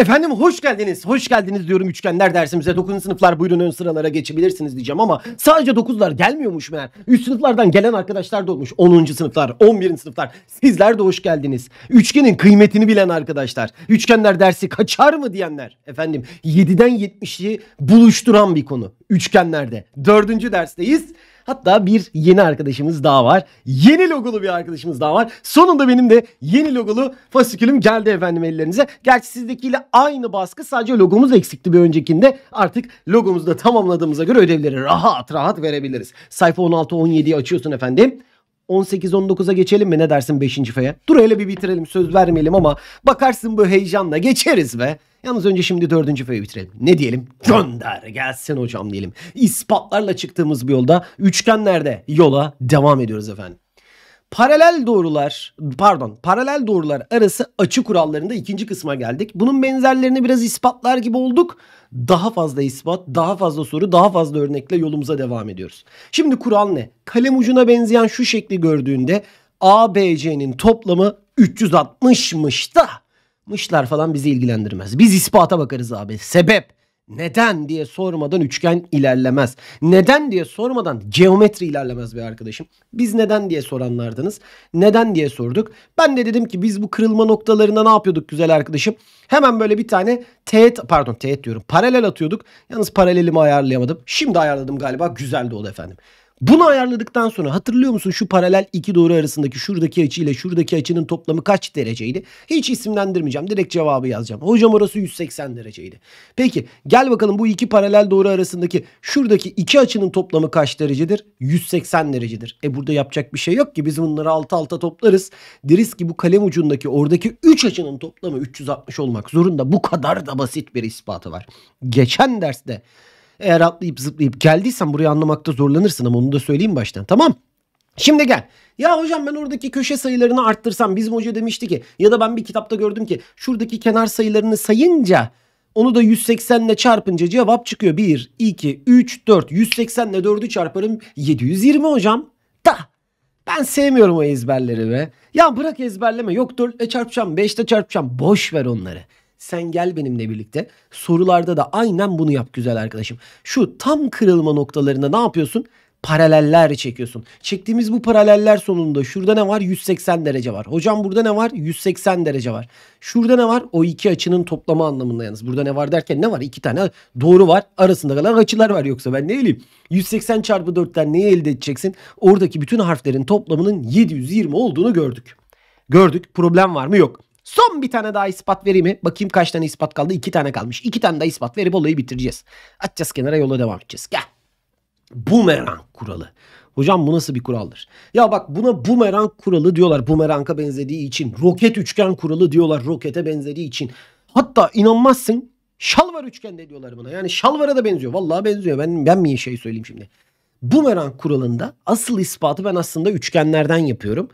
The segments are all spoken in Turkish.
Efendim hoş geldiniz. Hoş geldiniz diyorum üçgenler dersimize. 9. sınıflar buyurun ön sıralara geçebilirsiniz diyeceğim ama sadece 9'lar gelmiyormuş meğer. Üst sınıflardan gelen arkadaşlar da olmuş. 10. sınıflar, 11. sınıflar. Sizler de hoş geldiniz. Üçgenin kıymetini bilen arkadaşlar. Üçgenler dersi kaçar mı diyenler. Efendim 7'den 70'i buluşturan bir konu. Üçgenlerde. Dördüncü dersteyiz. Hatta bir yeni arkadaşımız daha var. Yeni logolu bir arkadaşımız daha var. Sonunda benim de yeni logolu fasikülüm geldi efendim ellerinize. Gerçi sizdekiyle aynı baskı sadece logomuz eksikti bir öncekinde. Artık logomuzu da tamamladığımıza göre ödevleri rahat rahat verebiliriz. Sayfa 16-17'yi açıyorsun efendim. 18-19'a geçelim mi ne dersin 5. feye? Dur hele bir bitirelim söz vermeyelim ama bakarsın bu heyecanla geçeriz be. Yalnız önce şimdi dördüncü feyi bitirelim. Ne diyelim? Gönder gelsin hocam diyelim. İspatlarla çıktığımız bir yolda üçgenlerde yola devam ediyoruz efendim. Paralel doğrular, pardon, paralel doğrular arası açı kurallarında ikinci kısma geldik. Bunun benzerlerini biraz ispatlar gibi olduk. Daha fazla ispat, daha fazla soru, daha fazla örnekle yolumuza devam ediyoruz. Şimdi kural ne? Kalem ucuna benzeyen şu şekli gördüğünde ABC'nin toplamı 360'mış da. Mışlar falan bizi ilgilendirmez. Biz ispata bakarız abi. Sebep neden diye sormadan üçgen ilerlemez. Neden diye sormadan geometri ilerlemez bir arkadaşım. Biz neden diye soranlardınız. Neden diye sorduk. Ben de dedim ki biz bu kırılma noktalarında ne yapıyorduk güzel arkadaşım? Hemen böyle bir tane teğet pardon teğet diyorum paralel atıyorduk. Yalnız paralelimi ayarlayamadım. Şimdi ayarladım galiba güzel de oldu efendim. Bunu ayarladıktan sonra hatırlıyor musun şu paralel iki doğru arasındaki şuradaki açı ile şuradaki açının toplamı kaç dereceydi? Hiç isimlendirmeyeceğim. Direkt cevabı yazacağım. Hocam orası 180 dereceydi. Peki gel bakalım bu iki paralel doğru arasındaki şuradaki iki açının toplamı kaç derecedir? 180 derecedir. E burada yapacak bir şey yok ki biz bunları alt alta toplarız. Deriz ki bu kalem ucundaki oradaki 3 açının toplamı 360 olmak zorunda. Bu kadar da basit bir ispatı var. Geçen derste eğer atlayıp zıplayıp geldiysen burayı anlamakta zorlanırsın ama onu da söyleyeyim baştan tamam. Şimdi gel. Ya hocam ben oradaki köşe sayılarını arttırsam bizim hoca demişti ki ya da ben bir kitapta gördüm ki şuradaki kenar sayılarını sayınca onu da 180 ile çarpınca cevap çıkıyor. 1, 2, 3, 4. 180 ile 4'ü çarparım 720 hocam. Da. Ben sevmiyorum o ezberleri be. Ya bırak ezberleme. Yok 4 ile çarpacağım 5 ile çarpacağım. Boş ver onları. Sen gel benimle birlikte. Sorularda da aynen bunu yap güzel arkadaşım. Şu tam kırılma noktalarında ne yapıyorsun? paraleller çekiyorsun. Çektiğimiz bu paraleller sonunda şurada ne var? 180 derece var. Hocam burada ne var? 180 derece var. Şurada ne var? O iki açının toplama anlamında yalnız. Burada ne var derken ne var? İki tane doğru var. Arasında kalan açılar var yoksa ben ne bileyim. 180 çarpı 4'ten neyi elde edeceksin? Oradaki bütün harflerin toplamının 720 olduğunu gördük. Gördük. Problem var mı? Yok. Son bir tane daha ispat vereyim mi? Bakayım kaç tane ispat kaldı? İki tane kalmış. İki tane daha ispat verip olayı bitireceğiz. Atacağız kenara yola devam edeceğiz. Gel. Bumerang kuralı. Hocam bu nasıl bir kuraldır? Ya bak buna bumerang kuralı diyorlar. Bumerang'a benzediği için. Roket üçgen kuralı diyorlar. Rokete benzediği için. Hatta inanmazsın şalvar üçgen de diyorlar buna. Yani şalvara da benziyor. Vallahi benziyor. Ben ben mi şey söyleyeyim şimdi? Bumerang kuralında asıl ispatı ben aslında üçgenlerden yapıyorum.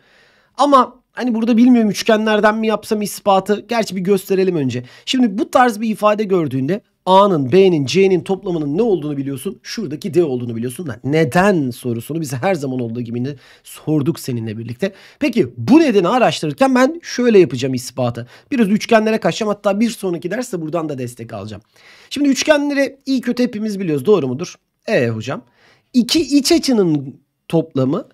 Ama Hani burada bilmiyorum üçgenlerden mi yapsam ispatı. Gerçi bir gösterelim önce. Şimdi bu tarz bir ifade gördüğünde A'nın, B'nin, C'nin toplamının ne olduğunu biliyorsun. Şuradaki D olduğunu biliyorsun. neden sorusunu bize her zaman olduğu gibi sorduk seninle birlikte. Peki bu nedeni araştırırken ben şöyle yapacağım ispatı. Biraz üçgenlere kaçacağım. Hatta bir sonraki derste buradan da destek alacağım. Şimdi üçgenleri iyi kötü hepimiz biliyoruz. Doğru mudur? E hocam. İki iç açının toplamı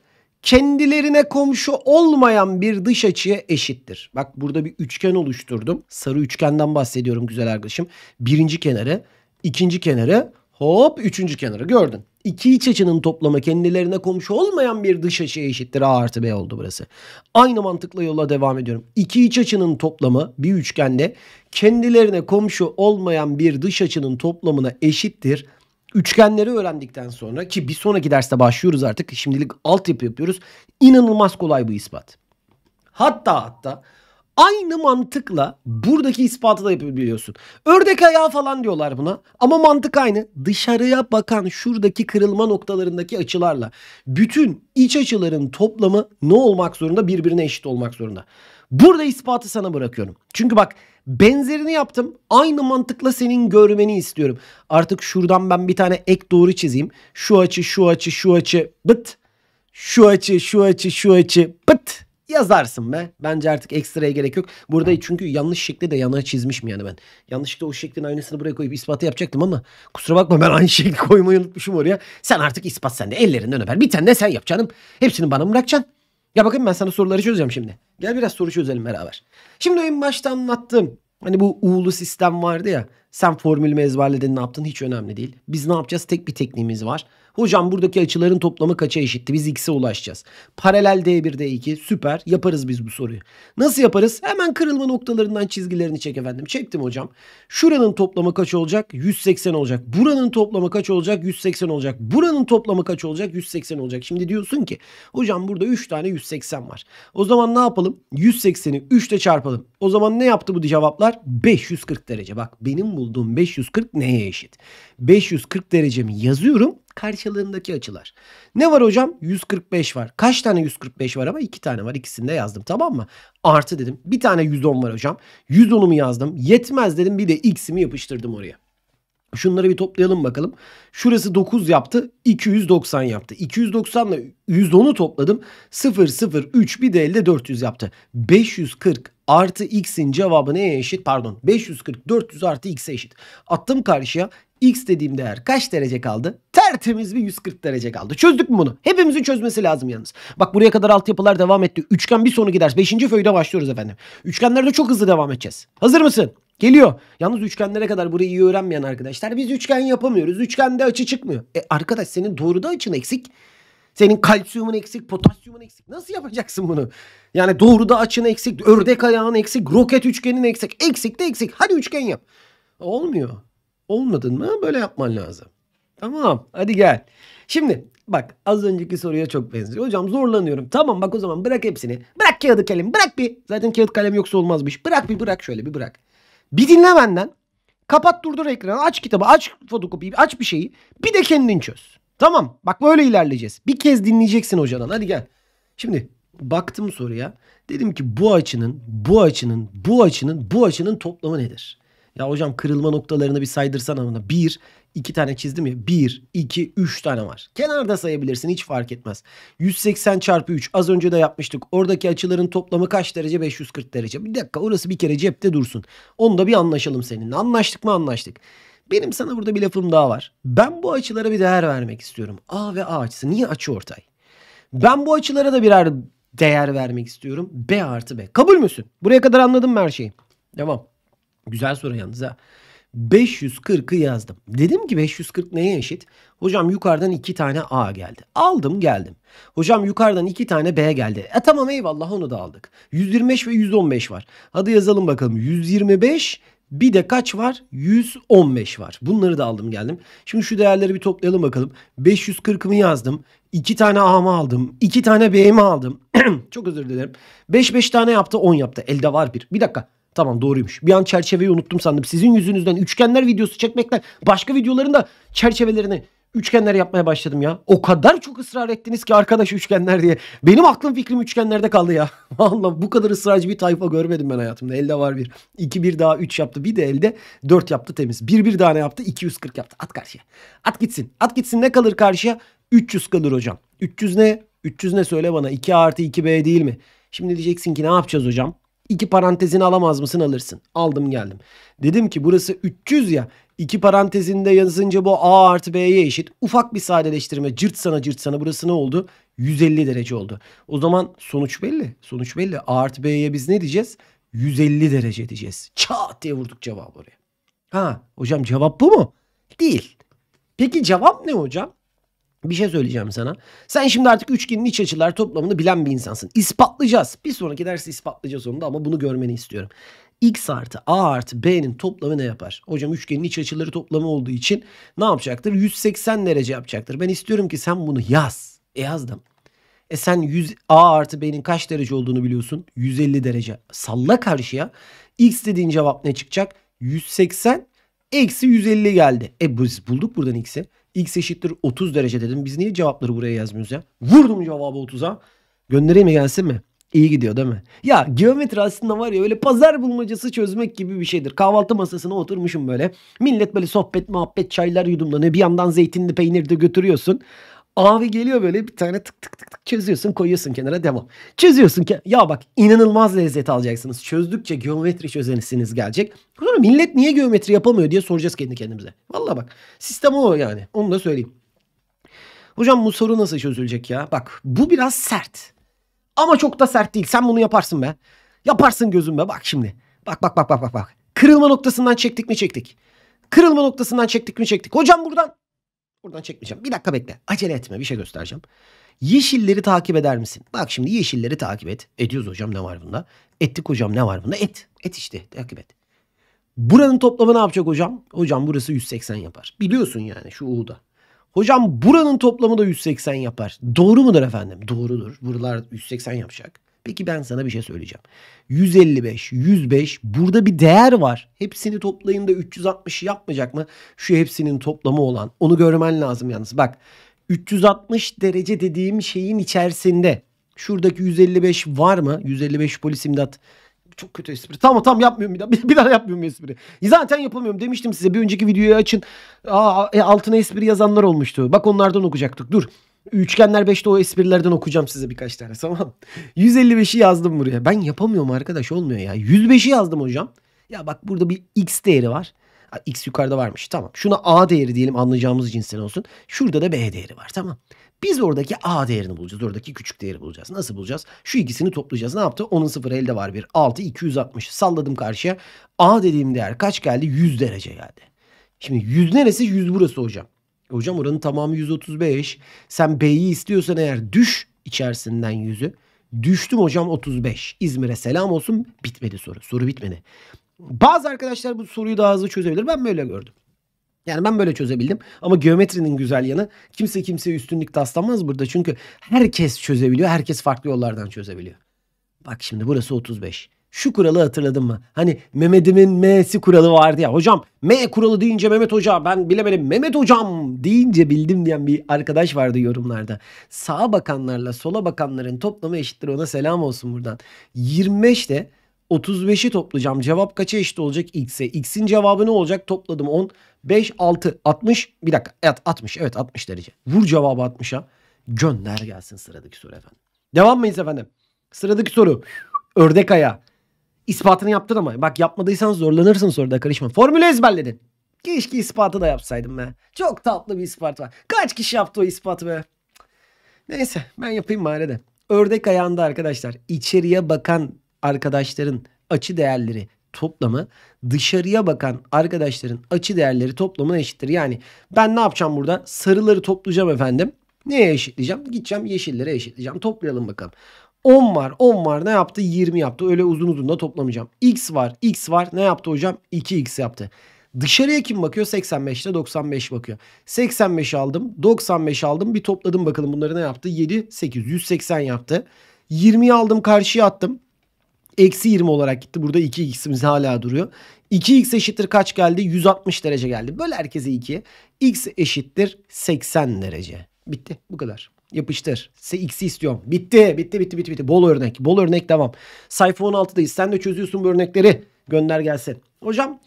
kendilerine komşu olmayan bir dış açıya eşittir. Bak burada bir üçgen oluşturdum. Sarı üçgenden bahsediyorum güzel arkadaşım. Birinci kenarı, ikinci kenarı, hop üçüncü kenarı gördün. İki iç açının toplamı kendilerine komşu olmayan bir dış açıya eşittir. A artı B oldu burası. Aynı mantıkla yola devam ediyorum. İki iç açının toplamı bir üçgende kendilerine komşu olmayan bir dış açının toplamına eşittir üçgenleri öğrendikten sonra ki bir sonraki derste başlıyoruz artık. Şimdilik altyapı yapıyoruz. İnanılmaz kolay bu ispat. Hatta hatta aynı mantıkla buradaki ispatı da yapabiliyorsun. Ördek ayağı falan diyorlar buna. Ama mantık aynı. Dışarıya bakan şuradaki kırılma noktalarındaki açılarla bütün iç açıların toplamı ne olmak zorunda? Birbirine eşit olmak zorunda. Burada ispatı sana bırakıyorum. Çünkü bak benzerini yaptım. Aynı mantıkla senin görmeni istiyorum. Artık şuradan ben bir tane ek doğru çizeyim. Şu açı, şu açı, şu açı, bıt. Şu açı, şu açı, şu açı, bıt yazarsın be. Bence artık ekstraya gerek yok. Burada çünkü yanlış şekli de yana çizmişim yani ben. Yanlışlıkla o şeklin aynısını buraya koyup ispatı yapacaktım ama kusura bakma ben aynı şekli koymayı unutmuşum oraya. Sen artık ispat sende. Ellerinden öper. Bir tane de sen yap canım. Hepsini bana bırakacaksın. Ya bakayım ben sana soruları çözeceğim şimdi. Gel biraz soru çözelim beraber. Şimdi en başta anlattım. Hani bu uğulu sistem vardı ya. Sen formülümü ezberledin ne yaptın hiç önemli değil. Biz ne yapacağız? Tek bir tekniğimiz var. Hocam buradaki açıların toplamı kaça eşitti? Biz x'e ulaşacağız. Paralel D1, D2 süper. Yaparız biz bu soruyu. Nasıl yaparız? Hemen kırılma noktalarından çizgilerini çek efendim. Çektim hocam. Şuranın toplamı kaç olacak? 180 olacak. Buranın toplamı kaç olacak? 180 olacak. Buranın toplamı kaç olacak? 180 olacak. Şimdi diyorsun ki hocam burada 3 tane 180 var. O zaman ne yapalım? 180'i 3 ile çarpalım. O zaman ne yaptı bu cevaplar? 540 derece. Bak benim bulduğum 540 neye eşit? 540 derecemi yazıyorum karşılığındaki açılar. Ne var hocam? 145 var. Kaç tane 145 var ama? 2 tane var. İkisini de yazdım tamam mı? Artı dedim. Bir tane 110 var hocam. 110'umu yazdım. Yetmez dedim. Bir de x'imi yapıştırdım oraya. Şunları bir toplayalım bakalım. Şurası 9 yaptı. 290 yaptı. 290 ile 110'u topladım. 0, 0, 3 bir de elde 400 yaptı. 540 artı x'in cevabı neye eşit? Pardon 540 400 artı x'e eşit. Attım karşıya x dediğim değer kaç derece kaldı? Tertemiz bir 140 derece kaldı. Çözdük mü bunu? Hepimizin çözmesi lazım yalnız. Bak buraya kadar altyapılar devam etti. Üçgen bir sonu ders. Beşinci föyde başlıyoruz efendim. Üçgenlerde çok hızlı devam edeceğiz. Hazır mısın? Geliyor. Yalnız üçgenlere kadar burayı iyi öğrenmeyen arkadaşlar biz üçgen yapamıyoruz. Üçgende açı çıkmıyor. E arkadaş senin doğruda açın eksik. Senin kalsiyumun eksik, potasyumun eksik. Nasıl yapacaksın bunu? Yani doğruda açın eksik, ördek ayağın eksik, roket üçgenin eksik. Eksik de eksik. Hadi üçgen yap. Olmuyor olmadın mı böyle yapman lazım. Tamam hadi gel. Şimdi bak az önceki soruya çok benziyor. Hocam zorlanıyorum. Tamam bak o zaman bırak hepsini. Bırak kağıdı kalem bırak bir. Zaten kağıt kalem yoksa olmazmış. Bırak bir bırak şöyle bir bırak. Bir dinle benden. Kapat durdur ekranı. Aç kitabı aç fotokopiyi aç bir şeyi. Bir de kendin çöz. Tamam bak böyle ilerleyeceğiz. Bir kez dinleyeceksin hocadan hadi gel. Şimdi baktım soruya. Dedim ki bu açının, bu açının, bu açının, bu açının toplamı nedir? Ya hocam kırılma noktalarını bir saydırsana bana. Bir, iki tane çizdim ya. Bir, iki, üç tane var. Kenarda sayabilirsin hiç fark etmez. 180 çarpı 3 az önce de yapmıştık. Oradaki açıların toplamı kaç derece? 540 derece. Bir dakika orası bir kere cepte dursun. Onu da bir anlaşalım seninle. Anlaştık mı anlaştık. Benim sana burada bir lafım daha var. Ben bu açılara bir değer vermek istiyorum. A ve A açısı. Niye açı ortay? Ben bu açılara da birer değer vermek istiyorum. B artı B. Kabul müsün? Buraya kadar anladın mı her şeyi? Devam. Güzel soru yalnız ha. 540'ı yazdım. Dedim ki 540 neye eşit? Hocam yukarıdan 2 tane A geldi. Aldım geldim. Hocam yukarıdan 2 tane B geldi. E tamam eyvallah onu da aldık. 125 ve 115 var. Hadi yazalım bakalım. 125 bir de kaç var? 115 var. Bunları da aldım geldim. Şimdi şu değerleri bir toplayalım bakalım. 540'ımı yazdım. 2 tane A'mı aldım. 2 tane B'mi aldım. Çok özür dilerim. 5 5 tane yaptı 10 yaptı. Elde var bir. Bir dakika. Tamam doğruymuş. Bir an çerçeveyi unuttum sandım. Sizin yüzünüzden üçgenler videosu çekmekten başka videoların da çerçevelerini üçgenler yapmaya başladım ya. O kadar çok ısrar ettiniz ki arkadaş üçgenler diye. Benim aklım fikrim üçgenlerde kaldı ya. Allah bu kadar ısrarcı bir tayfa görmedim ben hayatımda. Elde var bir. 2 bir daha 3 yaptı. Bir de elde 4 yaptı temiz. 1 bir daha ne yaptı? 240 yaptı. At karşıya. At gitsin. At gitsin ne kalır karşıya? 300 kalır hocam. 300 ne? 300 ne söyle bana? 2 artı 2B değil mi? Şimdi diyeceksin ki ne yapacağız hocam? İki parantezini alamaz mısın alırsın. Aldım geldim. Dedim ki burası 300 ya. İki parantezinde yazınca bu a artı b'ye eşit. Ufak bir sadeleştirme cırt sana cırt sana burası ne oldu? 150 derece oldu. O zaman sonuç belli. Sonuç belli. a artı b'ye biz ne diyeceğiz? 150 derece diyeceğiz. Çat diye vurduk cevabı oraya. Ha hocam cevap bu mu? Değil. Peki cevap ne hocam? Bir şey söyleyeceğim sana. Sen şimdi artık üçgenin iç açılar toplamını bilen bir insansın. İspatlayacağız. Bir sonraki dersi ispatlayacağız onu da ama bunu görmeni istiyorum. X artı A artı B'nin toplamı ne yapar? Hocam üçgenin iç açıları toplamı olduğu için ne yapacaktır? 180 derece yapacaktır. Ben istiyorum ki sen bunu yaz. E yazdım. E sen 100 A artı B'nin kaç derece olduğunu biliyorsun? 150 derece. Salla karşıya. X dediğin cevap ne çıkacak? 180 eksi 150 geldi. E biz bulduk buradan X'i. X eşittir 30 derece dedim. Biz niye cevapları buraya yazmıyoruz ya? Vurdum cevabı 30'a. Göndereyim mi gelsin mi? İyi gidiyor değil mi? Ya geometri aslında var ya öyle pazar bulmacası çözmek gibi bir şeydir. Kahvaltı masasına oturmuşum böyle. Millet böyle sohbet muhabbet çaylar yudumlanıyor. Bir yandan zeytinli peynir de götürüyorsun. Abi geliyor böyle bir tane tık tık tık tık çözüyorsun koyuyorsun kenara devam. Çözüyorsun ki ya bak inanılmaz lezzet alacaksınız. Çözdükçe geometri çözenisiniz gelecek. Sonra millet niye geometri yapamıyor diye soracağız kendi kendimize. Valla bak sistem o yani onu da söyleyeyim. Hocam bu soru nasıl çözülecek ya? Bak bu biraz sert. Ama çok da sert değil. Sen bunu yaparsın be. Yaparsın gözüm be. Bak şimdi. Bak bak bak bak bak bak. Kırılma noktasından çektik mi çektik. Kırılma noktasından çektik mi çektik. Hocam buradan Buradan çekmeyeceğim. Bir dakika bekle. Acele etme. Bir şey göstereceğim. Yeşilleri takip eder misin? Bak şimdi yeşilleri takip et. Ediyoruz hocam ne var bunda? Ettik hocam ne var bunda? Et. Et işte. Takip et. Buranın toplamı ne yapacak hocam? Hocam burası 180 yapar. Biliyorsun yani şu U'da. Hocam buranın toplamı da 180 yapar. Doğru mudur efendim? Doğrudur. Buralar 180 yapacak. Peki ben sana bir şey söyleyeceğim. 155, 105 burada bir değer var. Hepsini toplayın da 360 yapmayacak mı? Şu hepsinin toplamı olan. Onu görmen lazım yalnız. Bak 360 derece dediğim şeyin içerisinde şuradaki 155 var mı? 155 polis imdat çok kötü espri. Tamam tamam yapmıyorum bir daha. Bir, bir daha yapmıyorum espri. Zaten yapamıyorum demiştim size. Bir önceki videoyu açın. Aa, e, altına espri yazanlar olmuştu. Bak onlardan okuyacaktık. Dur. Üçgenler 5'te o esprilerden okuyacağım size birkaç tane tamam. 155'i yazdım buraya. Ben yapamıyorum arkadaş olmuyor ya. 105'i yazdım hocam. Ya bak burada bir x değeri var. X yukarıda varmış tamam. Şuna A değeri diyelim anlayacağımız cinsten olsun. Şurada da B değeri var tamam. Biz oradaki A değerini bulacağız. Oradaki küçük değeri bulacağız. Nasıl bulacağız? Şu ikisini toplayacağız. Ne yaptı? Onun sıfır elde var bir. 6 260. Salladım karşıya. A dediğim değer kaç geldi? 100 derece geldi. Şimdi 100 neresi? 100 burası hocam. E hocam oranın tamamı 135. Sen B'yi istiyorsan eğer düş içerisinden yüzü. Düştüm hocam 35. İzmir'e selam olsun. Bitmedi soru. Soru bitmedi. Bazı arkadaşlar bu soruyu daha hızlı çözebilir. Ben böyle gördüm. Yani ben böyle çözebildim. Ama geometrinin güzel yanı kimse kimseye üstünlük taslamaz burada. Çünkü herkes çözebiliyor. Herkes farklı yollardan çözebiliyor. Bak şimdi burası 35 şu kuralı hatırladın mı? Hani Mehmet'imin M'si kuralı vardı ya. Hocam M kuralı deyince Mehmet Hoca ben bilemedim. Mehmet Hocam deyince bildim diyen bir arkadaş vardı yorumlarda. Sağa bakanlarla sola bakanların toplamı eşittir ona selam olsun buradan. 25 de 35'i toplayacağım. Cevap kaça eşit olacak x'e? X'in cevabı ne olacak? Topladım 10, 5, 6, 60. Bir dakika. Evet 60. Evet 60 derece. Vur cevabı 60'a. Gönder gelsin sıradaki soru efendim. Devam mıyız efendim? Sıradaki soru. Ördek ayağı. İspatını yaptın ama. Bak yapmadıysan zorlanırsın soruda karışma. Formülü ezberledin. Keşke ispatı da yapsaydım be. Çok tatlı bir ispat var. Kaç kişi yaptı o ispatı be? Neyse ben yapayım bari de. Ördek ayağında arkadaşlar içeriye bakan arkadaşların açı değerleri toplamı dışarıya bakan arkadaşların açı değerleri toplamına eşittir. Yani ben ne yapacağım burada? Sarıları toplayacağım efendim. Neye eşitleyeceğim? Gideceğim yeşillere eşitleyeceğim. Toplayalım bakalım. 10 var. 10 var ne yaptı? 20 yaptı. Öyle uzun uzun da toplamayacağım. X var. X var. Ne yaptı hocam? 2X yaptı. Dışarıya kim bakıyor? 85'te 95 bakıyor. 85 aldım. 95 aldım. Bir topladım bakalım bunları ne yaptı? 7, 8, 180 yaptı. 20'yi aldım karşıya attım. Eksi 20 olarak gitti. Burada 2x'imiz hala duruyor. 2x eşittir kaç geldi? 160 derece geldi. Böyle herkese 2. x eşittir 80 derece. Bitti. Bu kadar. Yapıştır. X'i istiyorum. Bitti. Bitti bitti bitti bitti. Bol örnek. Bol örnek devam. Sayfa 16'dayız. Sen de çözüyorsun bu örnekleri. Gönder gelsin. Hocam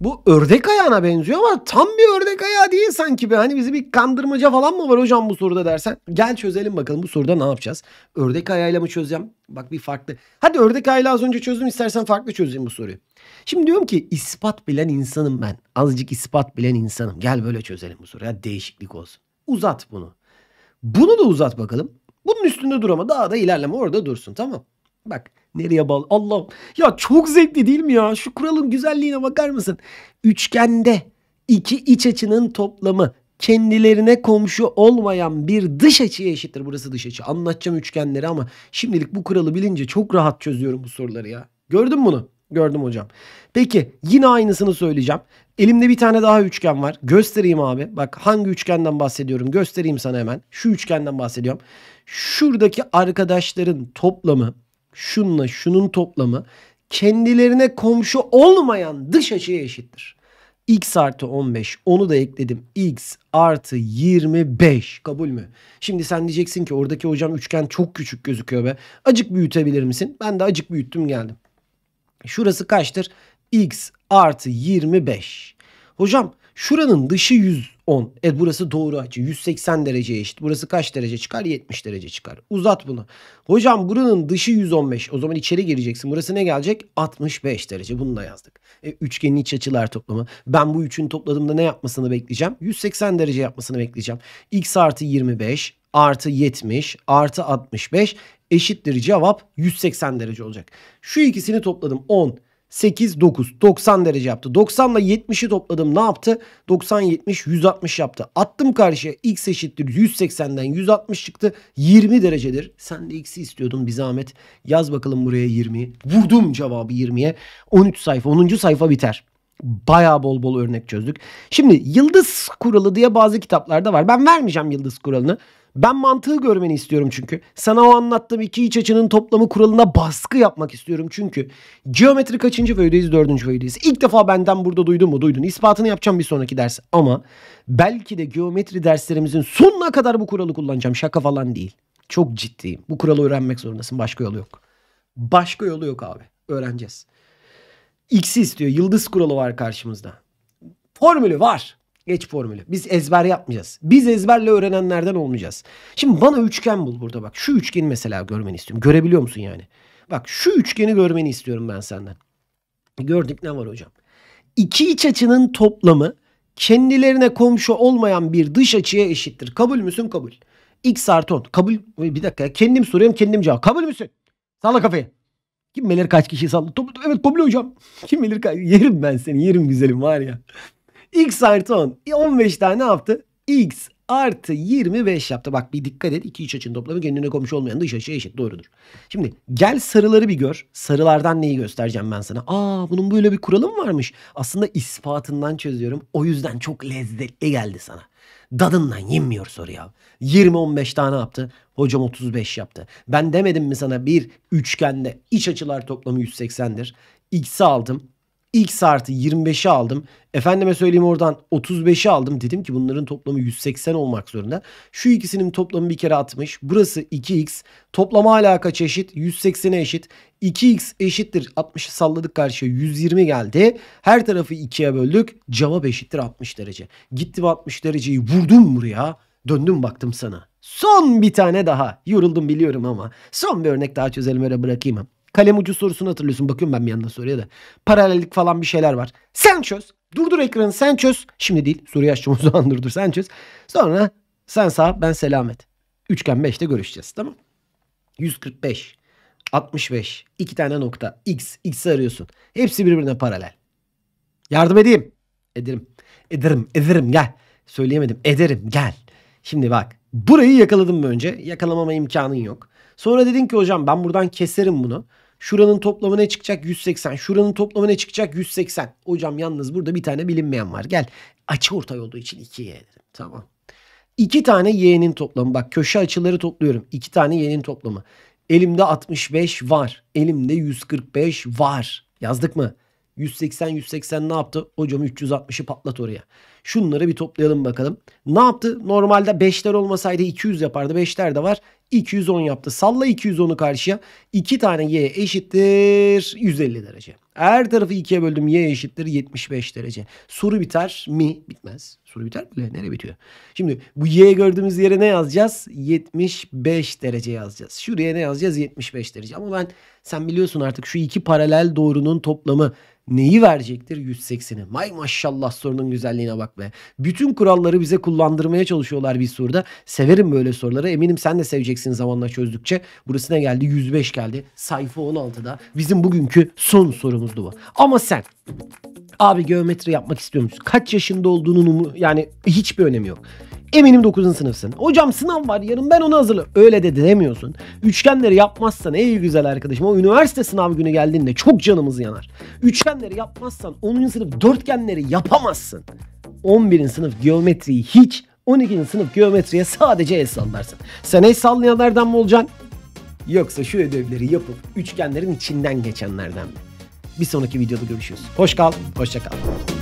bu ördek ayağına benziyor ama tam bir ördek ayağı değil sanki be. Hani bizi bir kandırmaca falan mı var hocam bu soruda dersen. Gel çözelim bakalım bu soruda ne yapacağız? Ördek ayağıyla mı çözeceğim? Bak bir farklı. Hadi ördek ayağıyla az önce çözdüm istersen farklı çözeyim bu soruyu. Şimdi diyorum ki ispat bilen insanım ben. Azıcık ispat bilen insanım. Gel böyle çözelim bu soruyu. değişiklik olsun. Uzat bunu. Bunu da uzat bakalım. Bunun üstünde dur ama daha da ilerleme orada dursun tamam. Bak nereye bal Allah ya çok zevkli değil mi ya şu kuralın güzelliğine bakar mısın? Üçgende iki iç açının toplamı kendilerine komşu olmayan bir dış açıya eşittir. Burası dış açı. Anlatacağım üçgenleri ama şimdilik bu kuralı bilince çok rahat çözüyorum bu soruları ya. Gördün mü bunu? Gördüm hocam. Peki yine aynısını söyleyeceğim. Elimde bir tane daha üçgen var. Göstereyim abi. Bak hangi üçgenden bahsediyorum göstereyim sana hemen. Şu üçgenden bahsediyorum. Şuradaki arkadaşların toplamı şunla şunun toplamı kendilerine komşu olmayan dış açıya eşittir. x artı 15 onu da ekledim. x artı 25 kabul mü? Şimdi sen diyeceksin ki oradaki hocam üçgen çok küçük gözüküyor be. Acık büyütebilir misin? Ben de acık büyüttüm geldim. Şurası kaçtır? X artı 25. Hocam şuranın dışı 110. Evet burası doğru açı. 180 derece eşit. Burası kaç derece çıkar? 70 derece çıkar. Uzat bunu. Hocam buranın dışı 115. O zaman içeri gireceksin. Burası ne gelecek? 65 derece. Bunu da yazdık. E, üçgenin iç açılar toplamı. Ben bu üçünü topladığımda ne yapmasını bekleyeceğim? 180 derece yapmasını bekleyeceğim. X artı 25 artı 70 artı 65 eşittir cevap 180 derece olacak. Şu ikisini topladım 10. 8, 9, 90 derece yaptı. 90 ile 70'i topladım ne yaptı? 90, 70, 160 yaptı. Attım karşıya x eşittir 180'den 160 çıktı. 20 derecedir. Sen de x'i istiyordun bir zahmet. Yaz bakalım buraya 20'yi. Vurdum cevabı 20'ye. 13 sayfa 10. sayfa biter. Baya bol bol örnek çözdük. Şimdi yıldız kuralı diye bazı kitaplarda var. Ben vermeyeceğim yıldız kuralını. Ben mantığı görmeni istiyorum çünkü. Sana o anlattığım iki iç açının toplamı kuralına baskı yapmak istiyorum çünkü. Geometri kaçıncı boyudayız Dördüncü boyudayız. İlk defa benden burada duydun mu? Duydun. İspatını yapacağım bir sonraki ders. Ama belki de geometri derslerimizin sonuna kadar bu kuralı kullanacağım. Şaka falan değil. Çok ciddiyim. Bu kuralı öğrenmek zorundasın. Başka yolu yok. Başka yolu yok abi. Öğreneceğiz. X'i istiyor. Yıldız kuralı var karşımızda. Formülü var. Geç formülü. Biz ezber yapmayacağız. Biz ezberle öğrenenlerden olmayacağız. Şimdi bana üçgen bul burada bak. Şu üçgeni mesela görmeni istiyorum. Görebiliyor musun yani? Bak şu üçgeni görmeni istiyorum ben senden. Gördük ne var hocam? İki iç açının toplamı kendilerine komşu olmayan bir dış açıya eşittir. Kabul müsün? Kabul. X artı 10. Kabul. Bir dakika ya. Kendim soruyorum kendim cevap. Kabul müsün? Salla kafayı. Kim bilir kaç kişi salladı. Evet kabul hocam. Kim bilir kaç. Yerim ben seni. Yerim güzelim var ya. X artı 10. 15 tane yaptı. X artı 25 yaptı. Bak bir dikkat et. İki iç açının toplamı kendine komşu olmayan dış açıya eşit. Doğrudur. Şimdi gel sarıları bir gör. Sarılardan neyi göstereceğim ben sana? Aa bunun böyle bir kuralı mı varmış? Aslında ispatından çözüyorum. O yüzden çok lezzetli geldi sana. Dadından yenmiyor soru ya. 20-15 tane yaptı. Hocam 35 yaptı. Ben demedim mi sana bir üçgende iç açılar toplamı 180'dir. X'i aldım. X artı 25'i aldım. Efendime söyleyeyim oradan 35'i aldım. Dedim ki bunların toplamı 180 olmak zorunda. Şu ikisinin toplamı bir kere 60. Burası 2x. Toplama hala kaç eşit? 180'e eşit. 2x eşittir. 60'ı salladık karşıya. 120 geldi. Her tarafı 2'ye böldük. Cevap eşittir 60 derece. Gittim 60 dereceyi vurdum buraya. Döndüm baktım sana. Son bir tane daha. Yoruldum biliyorum ama. Son bir örnek daha çözelim öyle bırakayım. Kalem ucu sorusunu hatırlıyorsun. Bakıyorum ben bir yandan soruya da. Paralellik falan bir şeyler var. Sen çöz. Durdur ekranı sen çöz. Şimdi değil. Soruyu açacağım o zaman durdur sen çöz. Sonra sen sağ ben selamet. Üçgen 5'te görüşeceğiz tamam 145, 65, iki tane nokta, x, x'i arıyorsun. Hepsi birbirine paralel. Yardım edeyim. Ederim. Ederim, ederim gel. Söyleyemedim. Ederim gel. Şimdi bak burayı yakaladım mı önce? Yakalamama imkanın yok. Sonra dedin ki hocam ben buradan keserim bunu. Şuranın toplamı ne çıkacak? 180. Şuranın toplamı ne çıkacak? 180. Hocam yalnız burada bir tane bilinmeyen var. Gel açı ortay olduğu için 2y dedim. Tamam. İki tane y'nin toplamı. Bak köşe açıları topluyorum. İki tane y'nin toplamı. Elimde 65 var. Elimde 145 var. Yazdık mı? 180 180 ne yaptı? Hocam 360'ı patlat oraya. Şunları bir toplayalım bakalım. Ne yaptı? Normalde 5'ler olmasaydı 200 yapardı. 5'ler de var. 210 yaptı. Salla 210'u karşıya. 2 tane y eşittir 150 derece. Her tarafı 2'ye böldüm. Y eşittir 75 derece. Soru biter mi? Bitmez. Soru biter mi? Nereye bitiyor? Şimdi bu y gördüğümüz yere ne yazacağız? 75 derece yazacağız. Şuraya ne yazacağız? 75 derece. Ama ben sen biliyorsun artık şu iki paralel doğrunun toplamı neyi verecektir? 180'i. May maşallah sorunun güzelliğine bak be. Bütün kuralları bize kullandırmaya çalışıyorlar bir soruda. Severim böyle soruları. Eminim sen de seveceksin çözeceksiniz zamanla çözdükçe. Burası ne geldi? 105 geldi. Sayfa 16'da. Bizim bugünkü son sorumuzdu bu. Ama sen abi geometri yapmak istiyor musun? Kaç yaşında olduğunun yani hiçbir önemi yok. Eminim 9. sınıfsın. Hocam sınav var yarın ben onu hazırla. Öyle de demiyorsun. Üçgenleri yapmazsan ey güzel arkadaşım o üniversite sınav günü geldiğinde çok canımız yanar. Üçgenleri yapmazsan 10. sınıf dörtgenleri yapamazsın. 11. sınıf geometriyi hiç 12. sınıf geometriye sadece el sallarsın. Sen el sallayanlardan mı olacaksın? Yoksa şu ödevleri yapıp üçgenlerin içinden geçenlerden mi? Bir sonraki videoda görüşürüz. Hoş kal, hoşça kal.